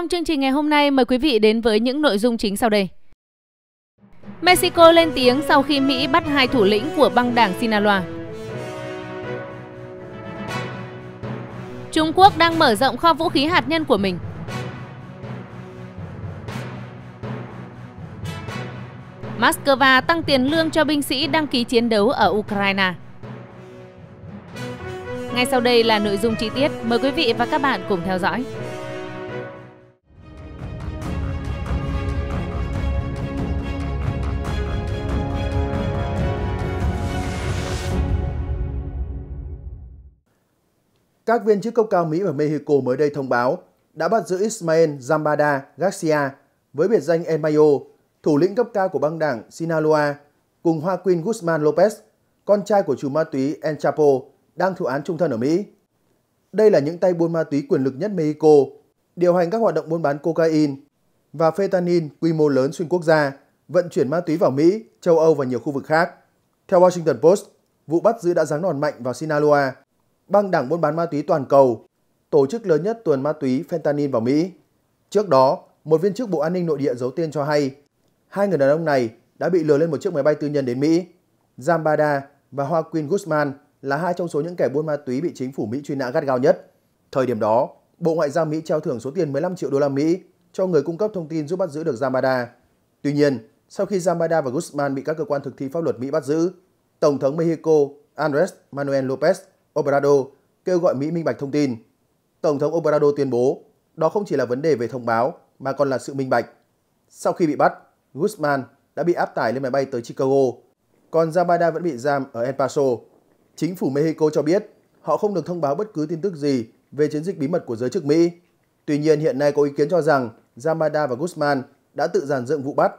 trong chương trình ngày hôm nay, mời quý vị đến với những nội dung chính sau đây. Mexico lên tiếng sau khi Mỹ bắt hai thủ lĩnh của băng đảng Sinaloa. Trung Quốc đang mở rộng kho vũ khí hạt nhân của mình. Moscow tăng tiền lương cho binh sĩ đăng ký chiến đấu ở Ukraine. Ngay sau đây là nội dung chi tiết, mời quý vị và các bạn cùng theo dõi. Các viên chức cấp cao Mỹ và Mexico mới đây thông báo đã bắt giữ Ismael Zambada Garcia với biệt danh El Mayo, thủ lĩnh cấp cao của băng đảng Sinaloa, cùng Hoa Queen Guzman Lopez, con trai của chủ ma túy El Chapo, đang thụ án trung thân ở Mỹ. Đây là những tay buôn ma túy quyền lực nhất Mexico, điều hành các hoạt động buôn bán cocaine và fentanyl quy mô lớn xuyên quốc gia, vận chuyển ma túy vào Mỹ, châu Âu và nhiều khu vực khác. Theo Washington Post, vụ bắt giữ đã giáng đòn mạnh vào Sinaloa, băng đảng buôn bán ma túy toàn cầu, tổ chức lớn nhất tuần ma túy fentanyl vào Mỹ. Trước đó, một viên chức Bộ An ninh Nội địa giấu tên cho hay, hai người đàn ông này đã bị lừa lên một chiếc máy bay tư nhân đến Mỹ. Zambada và Hoa Guzman là hai trong số những kẻ buôn ma túy bị chính phủ Mỹ truy nã gắt gao nhất. Thời điểm đó, Bộ Ngoại giao Mỹ trao thưởng số tiền 15 triệu đô la Mỹ cho người cung cấp thông tin giúp bắt giữ được Zambada. Tuy nhiên, sau khi Zambada và Guzman bị các cơ quan thực thi pháp luật Mỹ bắt giữ, Tổng thống Mexico Andres Manuel Lopez Obrador kêu gọi Mỹ minh bạch thông tin. Tổng thống Obrador tuyên bố đó không chỉ là vấn đề về thông báo mà còn là sự minh bạch. Sau khi bị bắt, Guzman đã bị áp tải lên máy bay tới Chicago, còn Zabada vẫn bị giam ở El Paso. Chính phủ Mexico cho biết họ không được thông báo bất cứ tin tức gì về chiến dịch bí mật của giới chức Mỹ. Tuy nhiên hiện nay có ý kiến cho rằng Zabada và Guzman đã tự giàn dựng vụ bắt,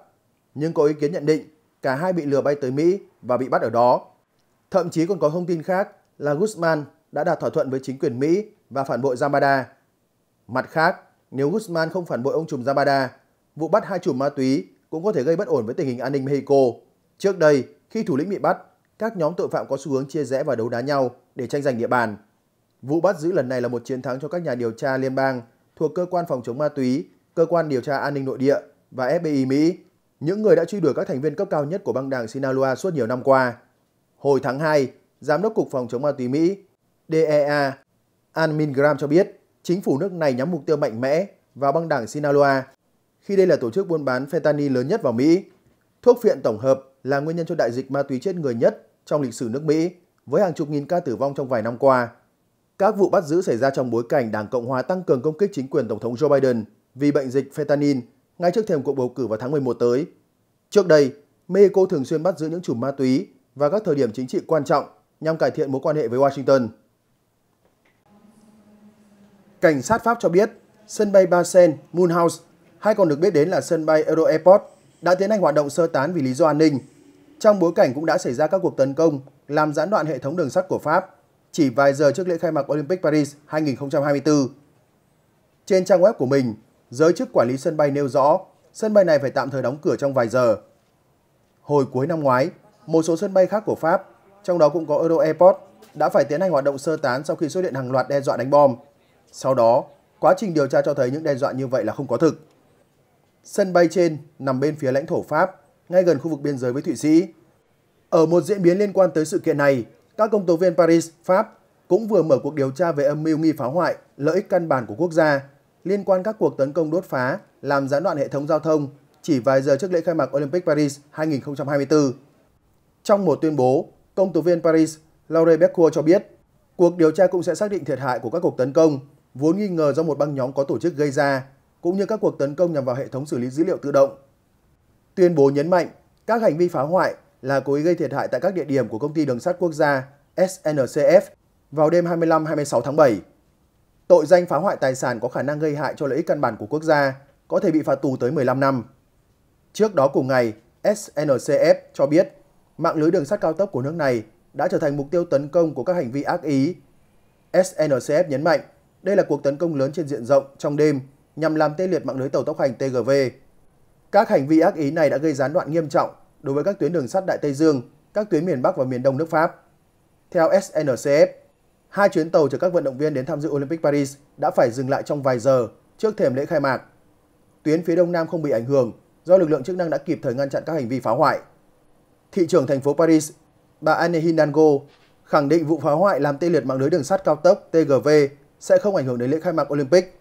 nhưng có ý kiến nhận định cả hai bị lừa bay tới Mỹ và bị bắt ở đó. Thậm chí còn có thông tin khác là Guzman đã đạt thỏa thuận với chính quyền Mỹ và phản bội Zambada. Mặt khác, nếu Guzman không phản bội ông trùm Zambada, vụ bắt hai chùm ma túy cũng có thể gây bất ổn với tình hình an ninh Mexico. Trước đây, khi thủ lĩnh bị bắt, các nhóm tội phạm có xu hướng chia rẽ và đấu đá nhau để tranh giành địa bàn. Vụ bắt giữ lần này là một chiến thắng cho các nhà điều tra liên bang thuộc cơ quan phòng chống ma túy, cơ quan điều tra an ninh nội địa và FBI Mỹ, những người đã truy đuổi các thành viên cấp cao nhất của băng đảng Sinaloa suốt nhiều năm qua. Hồi tháng 2, Giám đốc Cục Phòng chống ma túy Mỹ DEA An Mingram cho biết chính phủ nước này nhắm mục tiêu mạnh mẽ vào băng đảng Sinaloa khi đây là tổ chức buôn bán fentanyl lớn nhất vào Mỹ. Thuốc phiện tổng hợp là nguyên nhân cho đại dịch ma túy chết người nhất trong lịch sử nước Mỹ với hàng chục nghìn ca tử vong trong vài năm qua. Các vụ bắt giữ xảy ra trong bối cảnh Đảng Cộng hòa tăng cường công kích chính quyền Tổng thống Joe Biden vì bệnh dịch fentanyl ngay trước thềm cuộc bầu cử vào tháng 11 tới. Trước đây, Mexico thường xuyên bắt giữ những chùm ma túy và các thời điểm chính trị quan trọng nhằm cải thiện mối quan hệ với Washington. Cảnh sát Pháp cho biết, sân bay Basel, Moonhouse, hay còn được biết đến là sân bay Euro Airport, đã tiến hành hoạt động sơ tán vì lý do an ninh. Trong bối cảnh cũng đã xảy ra các cuộc tấn công, làm gián đoạn hệ thống đường sắt của Pháp, chỉ vài giờ trước lễ khai mạc Olympic Paris 2024. Trên trang web của mình, giới chức quản lý sân bay nêu rõ sân bay này phải tạm thời đóng cửa trong vài giờ. Hồi cuối năm ngoái, một số sân bay khác của Pháp trong đó cũng có Euro Airport, đã phải tiến hành hoạt động sơ tán sau khi xuất hiện hàng loạt đe dọa đánh bom. Sau đó, quá trình điều tra cho thấy những đe dọa như vậy là không có thực. Sân bay trên nằm bên phía lãnh thổ Pháp, ngay gần khu vực biên giới với Thụy Sĩ. Ở một diễn biến liên quan tới sự kiện này, các công tố viên Paris, Pháp cũng vừa mở cuộc điều tra về âm mưu nghi phá hoại lợi ích căn bản của quốc gia liên quan các cuộc tấn công đốt phá làm gián đoạn hệ thống giao thông chỉ vài giờ trước lễ khai mạc Olympic Paris 2024. Trong một tuyên bố, công tố viên Paris Laure Becourt cho biết, cuộc điều tra cũng sẽ xác định thiệt hại của các cuộc tấn công vốn nghi ngờ do một băng nhóm có tổ chức gây ra, cũng như các cuộc tấn công nhằm vào hệ thống xử lý dữ liệu tự động. Tuyên bố nhấn mạnh, các hành vi phá hoại là cố ý gây thiệt hại tại các địa điểm của công ty đường sắt quốc gia SNCF vào đêm 25-26 tháng 7. Tội danh phá hoại tài sản có khả năng gây hại cho lợi ích căn bản của quốc gia, có thể bị phạt tù tới 15 năm. Trước đó cùng ngày, SNCF cho biết mạng lưới đường sắt cao tốc của nước này đã trở thành mục tiêu tấn công của các hành vi ác ý. SNCF nhấn mạnh, đây là cuộc tấn công lớn trên diện rộng trong đêm nhằm làm tê liệt mạng lưới tàu tốc hành TGV. Các hành vi ác ý này đã gây gián đoạn nghiêm trọng đối với các tuyến đường sắt Đại Tây Dương, các tuyến miền Bắc và miền Đông nước Pháp. Theo SNCF, hai chuyến tàu chở các vận động viên đến tham dự Olympic Paris đã phải dừng lại trong vài giờ trước thềm lễ khai mạc. Tuyến phía Đông Nam không bị ảnh hưởng do lực lượng chức năng đã kịp thời ngăn chặn các hành vi phá hoại thị trưởng thành phố Paris, bà Anne Hidalgo khẳng định vụ phá hoại làm tê liệt mạng lưới đường sắt cao tốc TGV sẽ không ảnh hưởng đến lễ khai mạc Olympic.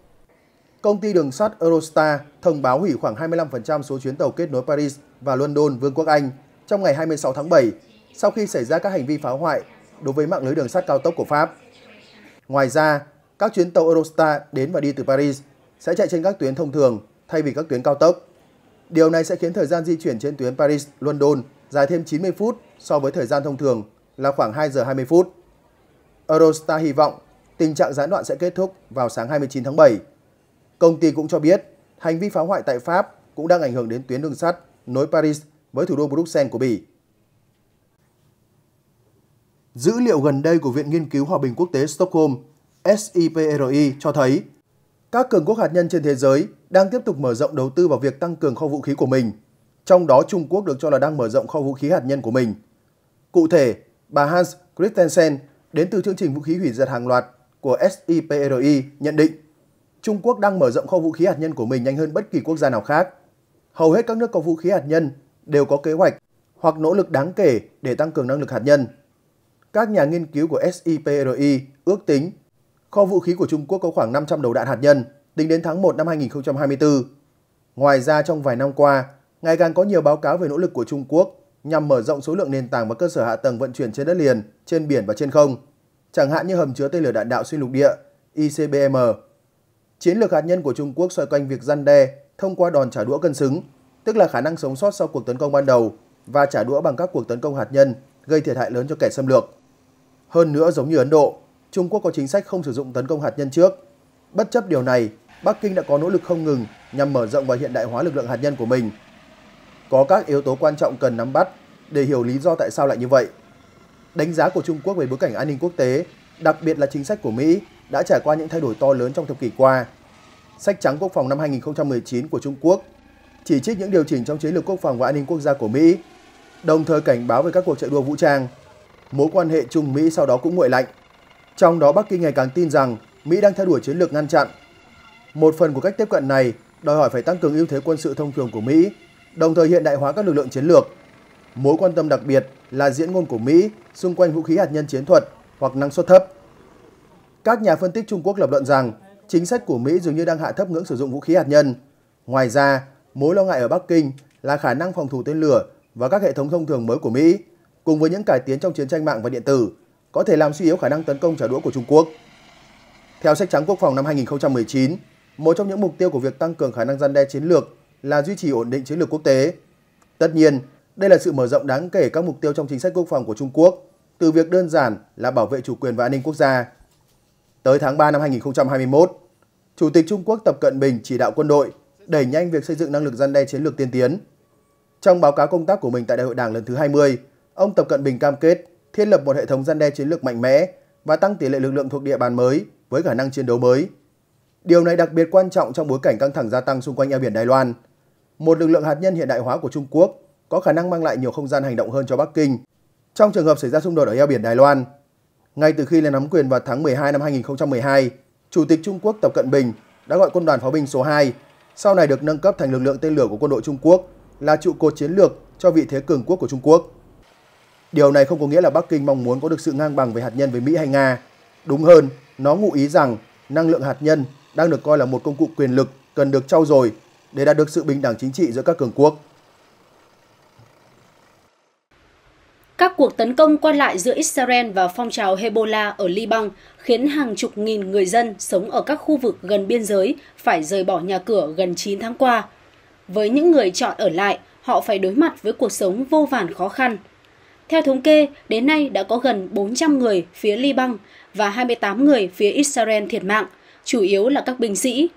Công ty đường sắt Eurostar thông báo hủy khoảng 25% số chuyến tàu kết nối Paris và London, Vương quốc Anh trong ngày 26 tháng 7 sau khi xảy ra các hành vi phá hoại đối với mạng lưới đường sắt cao tốc của Pháp. Ngoài ra, các chuyến tàu Eurostar đến và đi từ Paris sẽ chạy trên các tuyến thông thường thay vì các tuyến cao tốc. Điều này sẽ khiến thời gian di chuyển trên tuyến Paris-London dài thêm 90 phút so với thời gian thông thường là khoảng 2 giờ 20 phút. Eurostar hy vọng tình trạng gián đoạn sẽ kết thúc vào sáng 29 tháng 7. Công ty cũng cho biết hành vi phá hoại tại Pháp cũng đang ảnh hưởng đến tuyến đường sắt nối Paris với thủ đô Bruxelles của Bỉ. Dữ liệu gần đây của Viện Nghiên cứu Hòa bình Quốc tế Stockholm SIPRI cho thấy các cường quốc hạt nhân trên thế giới đang tiếp tục mở rộng đầu tư vào việc tăng cường kho vũ khí của mình trong đó Trung Quốc được cho là đang mở rộng kho vũ khí hạt nhân của mình. Cụ thể, bà Hans Christensen đến từ chương trình vũ khí hủy diệt hàng loạt của SIPRI nhận định Trung Quốc đang mở rộng kho vũ khí hạt nhân của mình nhanh hơn bất kỳ quốc gia nào khác. Hầu hết các nước có vũ khí hạt nhân đều có kế hoạch hoặc nỗ lực đáng kể để tăng cường năng lực hạt nhân. Các nhà nghiên cứu của SIPRI ước tính kho vũ khí của Trung Quốc có khoảng 500 đầu đạn hạt nhân tính đến tháng 1 năm 2024. Ngoài ra trong vài năm qua, ngày càng có nhiều báo cáo về nỗ lực của Trung Quốc nhằm mở rộng số lượng nền tảng và cơ sở hạ tầng vận chuyển trên đất liền, trên biển và trên không, chẳng hạn như hầm chứa tên lửa đạn đạo xuyên lục địa, ICBM. Chiến lược hạt nhân của Trung Quốc xoay quanh việc răn đe thông qua đòn trả đũa cân xứng, tức là khả năng sống sót sau cuộc tấn công ban đầu và trả đũa bằng các cuộc tấn công hạt nhân gây thiệt hại lớn cho kẻ xâm lược. Hơn nữa giống như Ấn Độ, Trung Quốc có chính sách không sử dụng tấn công hạt nhân trước. Bất chấp điều này, Bắc Kinh đã có nỗ lực không ngừng nhằm mở rộng và hiện đại hóa lực lượng hạt nhân của mình có các yếu tố quan trọng cần nắm bắt để hiểu lý do tại sao lại như vậy. Đánh giá của Trung Quốc về bối cảnh an ninh quốc tế, đặc biệt là chính sách của Mỹ, đã trải qua những thay đổi to lớn trong thập kỷ qua. Sách trắng quốc phòng năm 2019 của Trung Quốc chỉ trích những điều chỉnh trong chiến lược quốc phòng và an ninh quốc gia của Mỹ, đồng thời cảnh báo về các cuộc chạy đua vũ trang. Mối quan hệ Trung-Mỹ sau đó cũng nguội lạnh. Trong đó Bắc Kinh ngày càng tin rằng Mỹ đang theo đuổi chiến lược ngăn chặn. Một phần của cách tiếp cận này đòi hỏi phải tăng cường ưu thế quân sự thông thường của Mỹ đồng thời hiện đại hóa các lực lượng chiến lược. Mối quan tâm đặc biệt là diễn ngôn của Mỹ xung quanh vũ khí hạt nhân chiến thuật hoặc năng suất thấp. Các nhà phân tích Trung Quốc lập luận rằng chính sách của Mỹ dường như đang hạ thấp ngưỡng sử dụng vũ khí hạt nhân. Ngoài ra, mối lo ngại ở Bắc Kinh là khả năng phòng thủ tên lửa và các hệ thống thông thường mới của Mỹ, cùng với những cải tiến trong chiến tranh mạng và điện tử, có thể làm suy yếu khả năng tấn công trả đũa của Trung Quốc. Theo sách trắng quốc phòng năm 2019, một trong những mục tiêu của việc tăng cường khả năng gian đe chiến lược là duy trì ổn định chiến lược quốc tế. Tất nhiên, đây là sự mở rộng đáng kể các mục tiêu trong chính sách quốc phòng của Trung Quốc, từ việc đơn giản là bảo vệ chủ quyền và an ninh quốc gia. Tới tháng 3 năm 2021, Chủ tịch Trung Quốc Tập Cận Bình chỉ đạo quân đội đẩy nhanh việc xây dựng năng lực gian đe chiến lược tiên tiến. Trong báo cáo công tác của mình tại Đại hội Đảng lần thứ 20, ông Tập Cận Bình cam kết thiết lập một hệ thống gian đe chiến lược mạnh mẽ và tăng tỷ lệ lực lượng thuộc địa bàn mới với khả năng chiến đấu mới. Điều này đặc biệt quan trọng trong bối cảnh căng thẳng gia tăng xung quanh eo biển Đài Loan – một lực lượng hạt nhân hiện đại hóa của Trung Quốc có khả năng mang lại nhiều không gian hành động hơn cho Bắc Kinh trong trường hợp xảy ra xung đột ở eo biển Đài Loan. Ngay từ khi lên nắm quyền vào tháng 12 năm 2012, Chủ tịch Trung Quốc Tập Cận Bình đã gọi quân đoàn pháo binh số 2, sau này được nâng cấp thành lực lượng tên lửa của quân đội Trung Quốc, là trụ cột chiến lược cho vị thế cường quốc của Trung Quốc. Điều này không có nghĩa là Bắc Kinh mong muốn có được sự ngang bằng về hạt nhân với Mỹ hay Nga. Đúng hơn, nó ngụ ý rằng năng lượng hạt nhân đang được coi là một công cụ quyền lực cần được trau dồi để đạt được sự bình đẳng chính trị giữa các cường quốc. Các cuộc tấn công qua lại giữa Israel và phong trào Hezbollah ở Liban khiến hàng chục nghìn người dân sống ở các khu vực gần biên giới phải rời bỏ nhà cửa gần 9 tháng qua. Với những người chọn ở lại, họ phải đối mặt với cuộc sống vô vàn khó khăn. Theo thống kê, đến nay đã có gần 400 người phía Liban và 28 người phía Israel thiệt mạng, chủ yếu là các binh sĩ,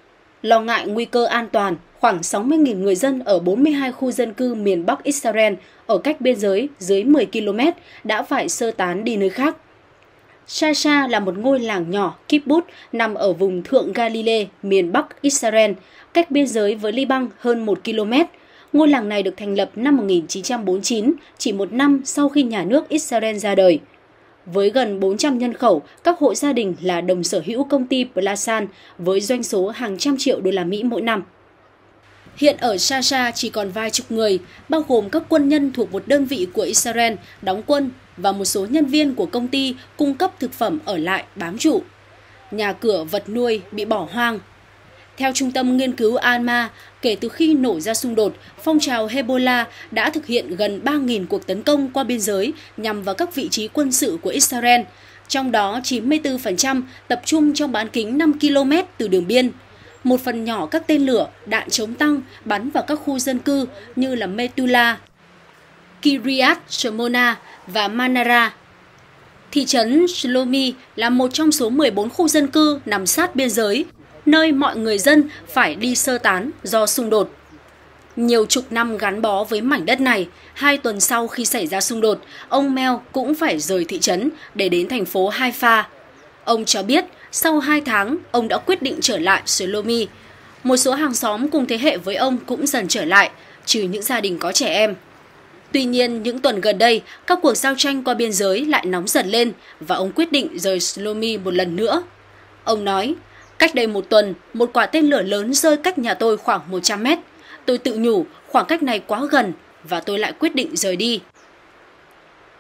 lo ngại nguy cơ an toàn khoảng 60.000 người dân ở 42 khu dân cư miền Bắc Israel ở cách biên giới dưới 10 km đã phải sơ tán đi nơi khác. Shasha là một ngôi làng nhỏ, kibbutz, nằm ở vùng thượng Galilee, miền Bắc Israel, cách biên giới với Liban hơn 1 km. Ngôi làng này được thành lập năm 1949, chỉ một năm sau khi nhà nước Israel ra đời – với gần 400 nhân khẩu, các hộ gia đình là đồng sở hữu công ty Plasan với doanh số hàng trăm triệu đô la Mỹ mỗi năm. Hiện ở Sasha chỉ còn vài chục người, bao gồm các quân nhân thuộc một đơn vị của Israel đóng quân và một số nhân viên của công ty cung cấp thực phẩm ở lại bám trụ. Nhà cửa vật nuôi bị bỏ hoang theo Trung tâm Nghiên cứu Alma, kể từ khi nổ ra xung đột, phong trào Hezbollah đã thực hiện gần 3.000 cuộc tấn công qua biên giới nhằm vào các vị trí quân sự của Israel, trong đó 94% tập trung trong bán kính 5 km từ đường biên. Một phần nhỏ các tên lửa, đạn chống tăng bắn vào các khu dân cư như là Metula, Kiryat Shmona và Manara Thị trấn Shlomi là một trong số 14 khu dân cư nằm sát biên giới nơi mọi người dân phải đi sơ tán do xung đột. Nhiều chục năm gắn bó với mảnh đất này, hai tuần sau khi xảy ra xung đột, ông Mel cũng phải rời thị trấn để đến thành phố Haifa. Ông cho biết, sau 2 tháng, ông đã quyết định trở lại Solomi. Một số hàng xóm cùng thế hệ với ông cũng dần trở lại, trừ những gia đình có trẻ em. Tuy nhiên, những tuần gần đây, các cuộc giao tranh qua biên giới lại nóng dần lên và ông quyết định rời Slomi một lần nữa. Ông nói, Cách đây một tuần, một quả tên lửa lớn rơi cách nhà tôi khoảng 100 mét. Tôi tự nhủ khoảng cách này quá gần và tôi lại quyết định rời đi.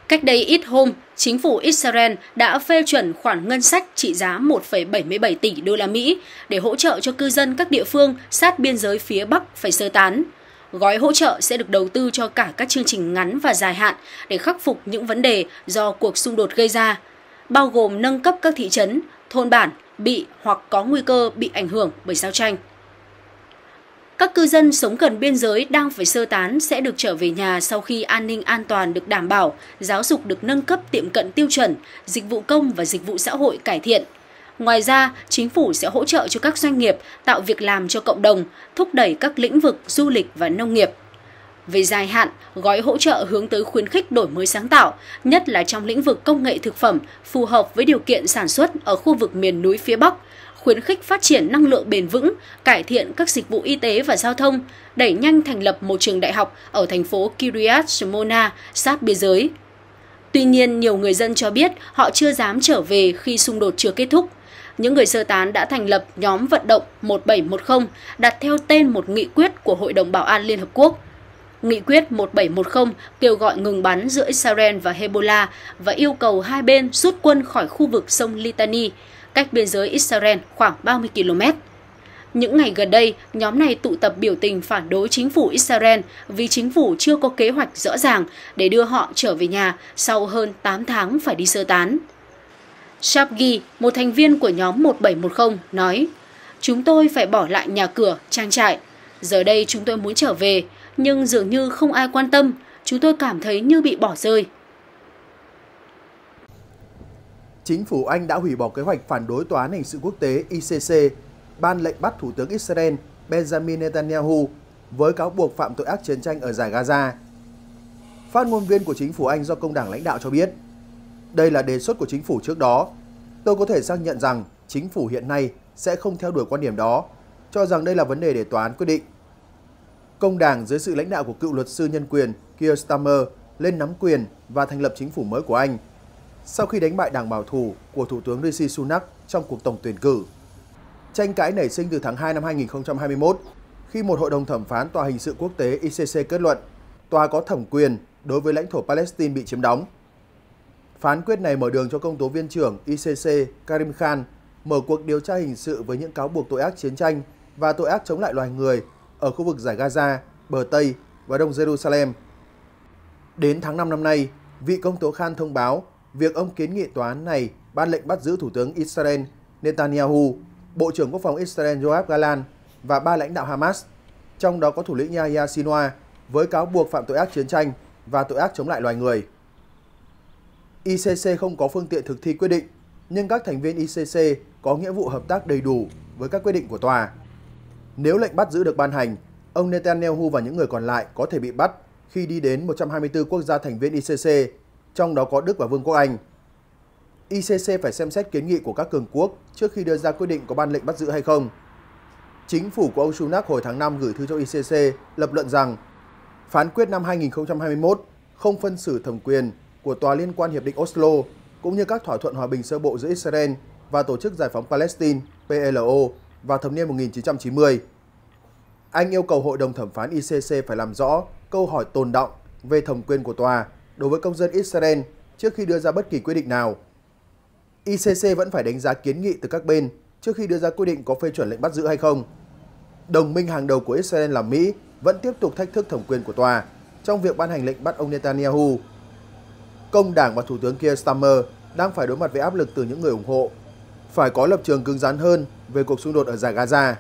Cách đây ít hôm, chính phủ Israel đã phê chuẩn khoản ngân sách trị giá 1,77 tỷ đô la Mỹ để hỗ trợ cho cư dân các địa phương sát biên giới phía Bắc phải sơ tán. Gói hỗ trợ sẽ được đầu tư cho cả các chương trình ngắn và dài hạn để khắc phục những vấn đề do cuộc xung đột gây ra, bao gồm nâng cấp các thị trấn, thôn bản bị hoặc có nguy cơ bị ảnh hưởng bởi giao tranh. Các cư dân sống gần biên giới đang phải sơ tán sẽ được trở về nhà sau khi an ninh an toàn được đảm bảo, giáo dục được nâng cấp tiệm cận tiêu chuẩn, dịch vụ công và dịch vụ xã hội cải thiện. Ngoài ra, chính phủ sẽ hỗ trợ cho các doanh nghiệp tạo việc làm cho cộng đồng, thúc đẩy các lĩnh vực du lịch và nông nghiệp. Về dài hạn, gói hỗ trợ hướng tới khuyến khích đổi mới sáng tạo, nhất là trong lĩnh vực công nghệ thực phẩm phù hợp với điều kiện sản xuất ở khu vực miền núi phía Bắc, khuyến khích phát triển năng lượng bền vững, cải thiện các dịch vụ y tế và giao thông, đẩy nhanh thành lập một trường đại học ở thành phố Kiryat Shmona, sát biên giới. Tuy nhiên, nhiều người dân cho biết họ chưa dám trở về khi xung đột chưa kết thúc. Những người sơ tán đã thành lập nhóm vận động 1710 đặt theo tên một nghị quyết của Hội đồng Bảo an Liên Hợp Quốc – Nghị quyết 1710 kêu gọi ngừng bắn giữa Israel và Hezbollah và yêu cầu hai bên rút quân khỏi khu vực sông Litani, cách biên giới Israel khoảng 30 km. Những ngày gần đây, nhóm này tụ tập biểu tình phản đối chính phủ Israel vì chính phủ chưa có kế hoạch rõ ràng để đưa họ trở về nhà sau hơn 8 tháng phải đi sơ tán. Shabgi, một thành viên của nhóm 1710, nói Chúng tôi phải bỏ lại nhà cửa, trang trại. Giờ đây chúng tôi muốn trở về nhưng dường như không ai quan tâm, chúng tôi cảm thấy như bị bỏ rơi. Chính phủ Anh đã hủy bỏ kế hoạch phản đối tòa án hình sự quốc tế ICC ban lệnh bắt Thủ tướng Israel Benjamin Netanyahu với cáo buộc phạm tội ác chiến tranh ở giải Gaza. Phát ngôn viên của chính phủ Anh do công đảng lãnh đạo cho biết, đây là đề xuất của chính phủ trước đó. Tôi có thể xác nhận rằng chính phủ hiện nay sẽ không theo đuổi quan điểm đó, cho rằng đây là vấn đề để tòa án quyết định công đảng dưới sự lãnh đạo của cựu luật sư nhân quyền Keir Starmer lên nắm quyền và thành lập chính phủ mới của Anh sau khi đánh bại đảng bảo thủ của Thủ tướng Rishi Sunak trong cuộc tổng tuyển cử. Tranh cãi nảy sinh từ tháng 2 năm 2021 khi một hội đồng thẩm phán tòa hình sự quốc tế ICC kết luận tòa có thẩm quyền đối với lãnh thổ Palestine bị chiếm đóng. Phán quyết này mở đường cho công tố viên trưởng ICC Karim Khan mở cuộc điều tra hình sự với những cáo buộc tội ác chiến tranh và tội ác chống lại loài người ở khu vực giải Gaza, bờ Tây và Đông Jerusalem. Đến tháng 5 năm nay, vị công tố Khan thông báo việc ông kiến nghị tòa án này ban lệnh bắt giữ Thủ tướng Israel Netanyahu, Bộ trưởng Quốc phòng Israel Yoav Galan và ba lãnh đạo Hamas, trong đó có thủ lĩnh Yahya Sinwar với cáo buộc phạm tội ác chiến tranh và tội ác chống lại loài người. ICC không có phương tiện thực thi quyết định, nhưng các thành viên ICC có nghĩa vụ hợp tác đầy đủ với các quyết định của tòa. Nếu lệnh bắt giữ được ban hành, ông Netanyahu và những người còn lại có thể bị bắt khi đi đến 124 quốc gia thành viên ICC, trong đó có Đức và Vương quốc Anh. ICC phải xem xét kiến nghị của các cường quốc trước khi đưa ra quyết định có ban lệnh bắt giữ hay không. Chính phủ của ông Sunak hồi tháng 5 gửi thư cho ICC lập luận rằng phán quyết năm 2021 không phân xử thẩm quyền của tòa liên quan Hiệp định Oslo cũng như các thỏa thuận hòa bình sơ bộ giữa Israel và Tổ chức Giải phóng Palestine PLO vào thập niên 1990. Anh yêu cầu Hội đồng Thẩm phán ICC phải làm rõ câu hỏi tồn động về thẩm quyền của tòa đối với công dân Israel trước khi đưa ra bất kỳ quyết định nào. ICC vẫn phải đánh giá kiến nghị từ các bên trước khi đưa ra quyết định có phê chuẩn lệnh bắt giữ hay không. Đồng minh hàng đầu của Israel là Mỹ vẫn tiếp tục thách thức thẩm quyền của tòa trong việc ban hành lệnh bắt ông Netanyahu. Công đảng và Thủ tướng Keir Starmer đang phải đối mặt với áp lực từ những người ủng hộ. Phải có lập trường cứng rắn hơn về cuộc xung đột ở giải Gaza.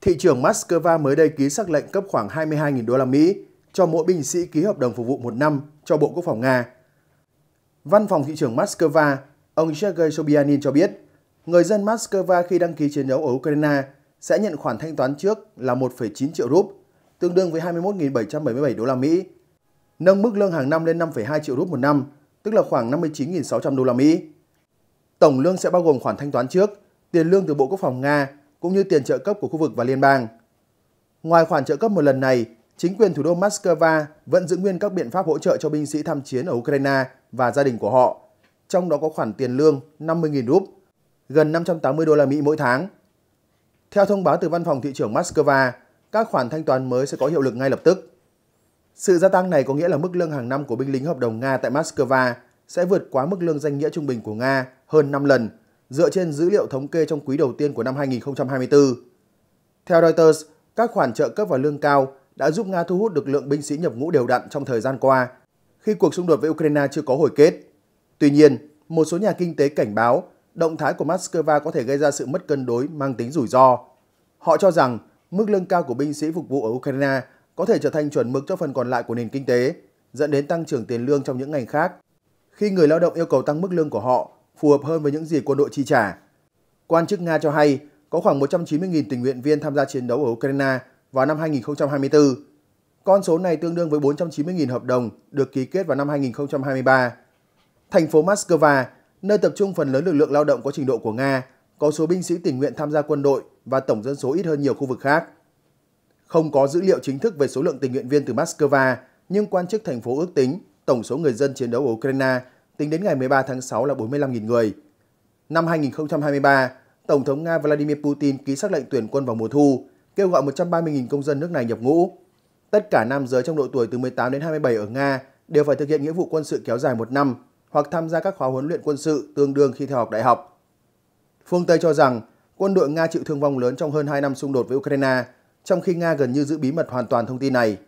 Thị trưởng Moscow mới đây ký xác lệnh cấp khoảng 22.000 đô la Mỹ cho mỗi binh sĩ ký hợp đồng phục vụ một năm cho Bộ Quốc phòng Nga. Văn phòng thị trưởng Moscow, ông Sergei Sobyanin cho biết, người dân Moscow khi đăng ký chiến đấu ở Ukraine sẽ nhận khoản thanh toán trước là 1,9 triệu rúp, tương đương với 21.777 đô la Mỹ, nâng mức lương hàng năm lên 5,2 triệu rúp một năm tức là khoảng 59.600 đô la Mỹ. Tổng lương sẽ bao gồm khoản thanh toán trước, tiền lương từ Bộ Quốc phòng Nga cũng như tiền trợ cấp của khu vực và liên bang. Ngoài khoản trợ cấp một lần này, chính quyền thủ đô Moscow vẫn giữ nguyên các biện pháp hỗ trợ cho binh sĩ tham chiến ở Ukraine và gia đình của họ, trong đó có khoản tiền lương 50.000 rúp, gần 580 đô la Mỹ mỗi tháng. Theo thông báo từ văn phòng thị trưởng Moscow, các khoản thanh toán mới sẽ có hiệu lực ngay lập tức. Sự gia tăng này có nghĩa là mức lương hàng năm của binh lính hợp đồng Nga tại Moscow sẽ vượt quá mức lương danh nghĩa trung bình của Nga hơn 5 lần, dựa trên dữ liệu thống kê trong quý đầu tiên của năm 2024. Theo Reuters, các khoản trợ cấp và lương cao đã giúp Nga thu hút được lượng binh sĩ nhập ngũ đều đặn trong thời gian qua, khi cuộc xung đột với Ukraine chưa có hồi kết. Tuy nhiên, một số nhà kinh tế cảnh báo động thái của Moscow có thể gây ra sự mất cân đối mang tính rủi ro. Họ cho rằng mức lương cao của binh sĩ phục vụ ở Ukraine có thể trở thành chuẩn mực cho phần còn lại của nền kinh tế, dẫn đến tăng trưởng tiền lương trong những ngành khác. Khi người lao động yêu cầu tăng mức lương của họ phù hợp hơn với những gì quân đội chi trả. Quan chức Nga cho hay có khoảng 190.000 tình nguyện viên tham gia chiến đấu ở Ukraine vào năm 2024. Con số này tương đương với 490.000 hợp đồng được ký kết vào năm 2023. Thành phố Moscow, nơi tập trung phần lớn lực lượng lao động có trình độ của Nga, có số binh sĩ tình nguyện tham gia quân đội và tổng dân số ít hơn nhiều khu vực khác. Không có dữ liệu chính thức về số lượng tình nguyện viên từ Moscow, nhưng quan chức thành phố ước tính tổng số người dân chiến đấu ở Ukraine tính đến ngày 13 tháng 6 là 45.000 người. Năm 2023, Tổng thống Nga Vladimir Putin ký sắc lệnh tuyển quân vào mùa thu, kêu gọi 130.000 công dân nước này nhập ngũ. Tất cả nam giới trong độ tuổi từ 18 đến 27 ở Nga đều phải thực hiện nghĩa vụ quân sự kéo dài một năm hoặc tham gia các khóa huấn luyện quân sự tương đương khi theo học đại học. Phương Tây cho rằng quân đội Nga chịu thương vong lớn trong hơn 2 năm xung đột với Ukraine trong khi Nga gần như giữ bí mật hoàn toàn thông tin này.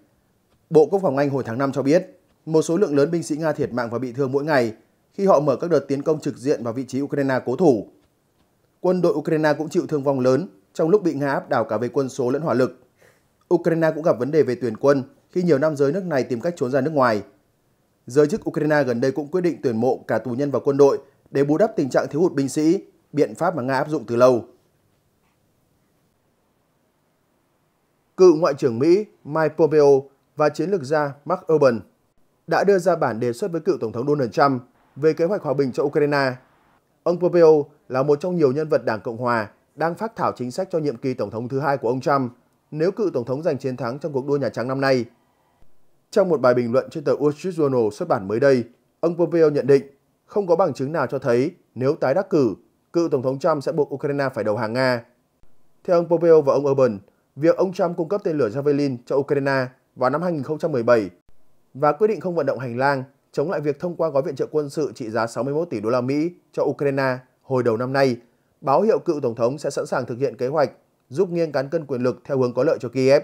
Bộ Quốc phòng Anh hồi tháng 5 cho biết, một số lượng lớn binh sĩ Nga thiệt mạng và bị thương mỗi ngày khi họ mở các đợt tiến công trực diện vào vị trí Ukraine cố thủ. Quân đội Ukraine cũng chịu thương vong lớn trong lúc bị Nga áp đảo cả về quân số lẫn hỏa lực. Ukraine cũng gặp vấn đề về tuyển quân khi nhiều nam giới nước này tìm cách trốn ra nước ngoài. Giới chức Ukraine gần đây cũng quyết định tuyển mộ cả tù nhân và quân đội để bù đắp tình trạng thiếu hụt binh sĩ, biện pháp mà Nga áp dụng từ lâu. cựu Ngoại trưởng Mỹ Mike Pompeo và chiến lược gia Mark Urban đã đưa ra bản đề xuất với cựu Tổng thống Donald Trump về kế hoạch hòa bình cho Ukraine. Ông Pompeo là một trong nhiều nhân vật Đảng Cộng Hòa đang phát thảo chính sách cho nhiệm kỳ Tổng thống thứ hai của ông Trump nếu cựu Tổng thống giành chiến thắng trong cuộc đua Nhà Trắng năm nay. Trong một bài bình luận trên tờ Wall Street Journal xuất bản mới đây, ông Pompeo nhận định không có bằng chứng nào cho thấy nếu tái đắc cử, cựu Tổng thống Trump sẽ buộc Ukraine phải đầu hàng Nga. Theo ông Pompeo và ông Urban, việc ông Trump cung cấp tên lửa Javelin cho Ukraine vào năm 2017 và quyết định không vận động hành lang chống lại việc thông qua gói viện trợ quân sự trị giá 61 tỷ đô la Mỹ cho Ukraine hồi đầu năm nay, báo hiệu cựu tổng thống sẽ sẵn sàng thực hiện kế hoạch giúp nghiêng cán cân quyền lực theo hướng có lợi cho Kiev.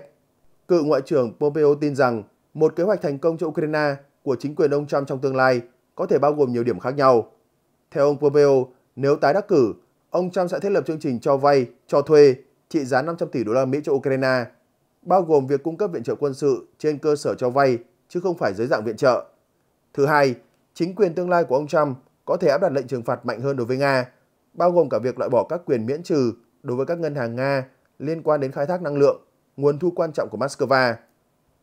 Cựu ngoại trưởng Pompeo tin rằng một kế hoạch thành công cho Ukraine của chính quyền ông Trump trong tương lai có thể bao gồm nhiều điểm khác nhau. Theo ông Pompeo, nếu tái đắc cử, ông Trump sẽ thiết lập chương trình cho vay, cho thuê trị giá 500 tỷ đô la Mỹ cho Ukraine, bao gồm việc cung cấp viện trợ quân sự trên cơ sở cho vay chứ không phải dưới dạng viện trợ. Thứ hai, chính quyền tương lai của ông Trump có thể áp đặt lệnh trừng phạt mạnh hơn đối với Nga, bao gồm cả việc loại bỏ các quyền miễn trừ đối với các ngân hàng Nga liên quan đến khai thác năng lượng, nguồn thu quan trọng của Moscow.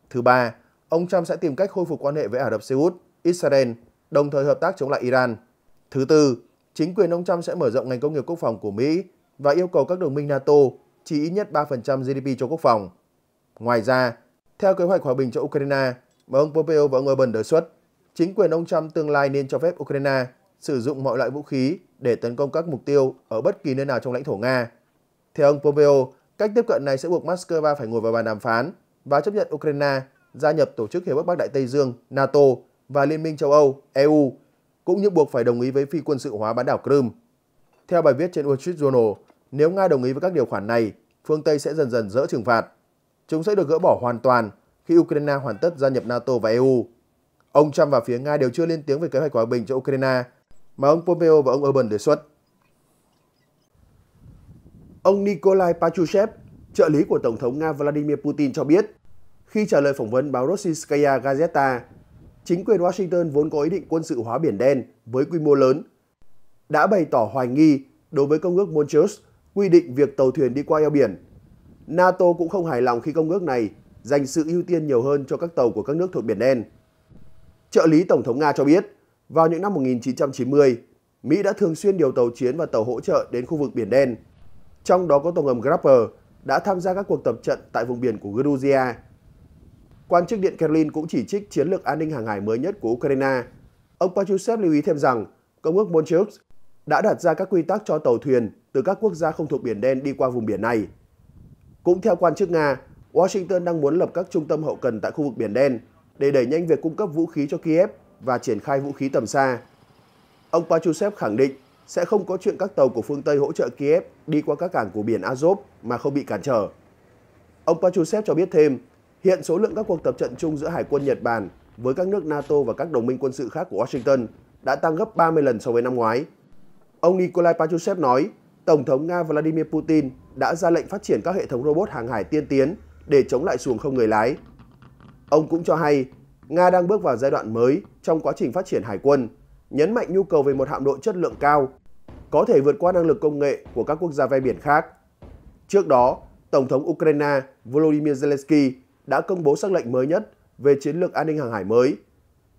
Thứ ba, ông Trump sẽ tìm cách khôi phục quan hệ với Ả Rập Xê Út, Israel, đồng thời hợp tác chống lại Iran. Thứ tư, chính quyền ông Trump sẽ mở rộng ngành công nghiệp quốc phòng của Mỹ và yêu cầu các đồng minh NATO chi ít nhất 3% GDP cho quốc phòng. Ngoài ra, theo kế hoạch hòa bình cho Ukraine mà ông Pompeo và ông Orbán đề xuất, chính quyền ông Trump tương lai nên cho phép Ukraine sử dụng mọi loại vũ khí để tấn công các mục tiêu ở bất kỳ nơi nào trong lãnh thổ Nga. Theo ông Pompeo, cách tiếp cận này sẽ buộc Moscow phải ngồi vào bàn đàm phán và chấp nhận Ukraine gia nhập Tổ chức Hiệp ước Bắc Đại Tây Dương NATO và Liên minh châu Âu EU, cũng như buộc phải đồng ý với phi quân sự hóa bán đảo Crimea. Theo bài viết trên Wall Street Journal, nếu Nga đồng ý với các điều khoản này, phương Tây sẽ dần dần dỡ trừng phạt. Chúng sẽ được gỡ bỏ hoàn toàn khi Ukraine hoàn tất gia nhập NATO và EU. Ông Trump và phía Nga đều chưa lên tiếng về kế hoạch hòa bình cho Ukraine mà ông Pompeo và ông Urban đề xuất. Ông Nikolai Patrushev, trợ lý của Tổng thống Nga Vladimir Putin cho biết, khi trả lời phỏng vấn báo Rossiyskaya Gazeta, chính quyền Washington vốn có ý định quân sự hóa Biển Đen với quy mô lớn, đã bày tỏ hoài nghi đối với công ước Montreux quy định việc tàu thuyền đi qua eo biển. NATO cũng không hài lòng khi công ước này dành sự ưu tiên nhiều hơn cho các tàu của các nước thuộc Biển Đen. Trợ lý Tổng thống Nga cho biết, vào những năm 1990, Mỹ đã thường xuyên điều tàu chiến và tàu hỗ trợ đến khu vực Biển Đen, trong đó có tàu ngầm Grapper đã tham gia các cuộc tập trận tại vùng biển của Georgia. Quan chức Điện Kremlin cũng chỉ trích chiến lược an ninh hàng hải mới nhất của Ukraine. Ông Pachusev lưu ý thêm rằng, Công ước Montreux đã đặt ra các quy tắc cho tàu thuyền từ các quốc gia không thuộc Biển Đen đi qua vùng biển này. Cũng theo quan chức Nga, Washington đang muốn lập các trung tâm hậu cần tại khu vực Biển Đen để đẩy nhanh việc cung cấp vũ khí cho Kiev và triển khai vũ khí tầm xa. Ông Pachusev khẳng định sẽ không có chuyện các tàu của phương Tây hỗ trợ Kiev đi qua các cảng của biển Azov mà không bị cản trở. Ông Pachusev cho biết thêm, hiện số lượng các cuộc tập trận chung giữa Hải quân Nhật Bản với các nước NATO và các đồng minh quân sự khác của Washington đã tăng gấp 30 lần so với năm ngoái. Ông Nikolai Pachusev nói, Tổng thống Nga Vladimir Putin đã ra lệnh phát triển các hệ thống robot hàng hải tiên tiến để chống lại xuồng không người lái. Ông cũng cho hay, Nga đang bước vào giai đoạn mới trong quá trình phát triển hải quân, nhấn mạnh nhu cầu về một hạm đội chất lượng cao, có thể vượt qua năng lực công nghệ của các quốc gia ven biển khác. Trước đó, Tổng thống Ukraine Volodymyr Zelensky đã công bố sắc lệnh mới nhất về chiến lược an ninh hàng hải mới.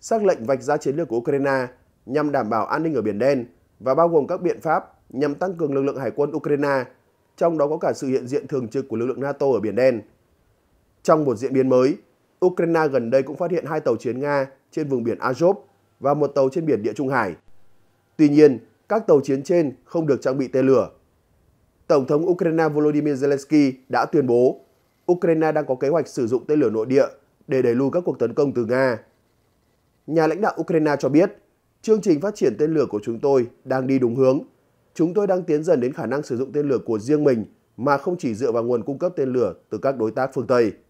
Sắc lệnh vạch ra chiến lược của Ukraine nhằm đảm bảo an ninh ở Biển Đen và bao gồm các biện pháp nhằm tăng cường lực lượng hải quân Ukraine, trong đó có cả sự hiện diện thường trực của lực lượng NATO ở Biển Đen. Trong một diễn biến mới, Ukraine gần đây cũng phát hiện hai tàu chiến Nga trên vùng biển Azov và một tàu trên biển Địa Trung Hải. Tuy nhiên, các tàu chiến trên không được trang bị tên lửa. Tổng thống Ukraine Volodymyr Zelensky đã tuyên bố Ukraine đang có kế hoạch sử dụng tên lửa nội địa để đẩy lùi các cuộc tấn công từ Nga. Nhà lãnh đạo Ukraine cho biết, chương trình phát triển tên lửa của chúng tôi đang đi đúng hướng chúng tôi đang tiến dần đến khả năng sử dụng tên lửa của riêng mình mà không chỉ dựa vào nguồn cung cấp tên lửa từ các đối tác phương Tây.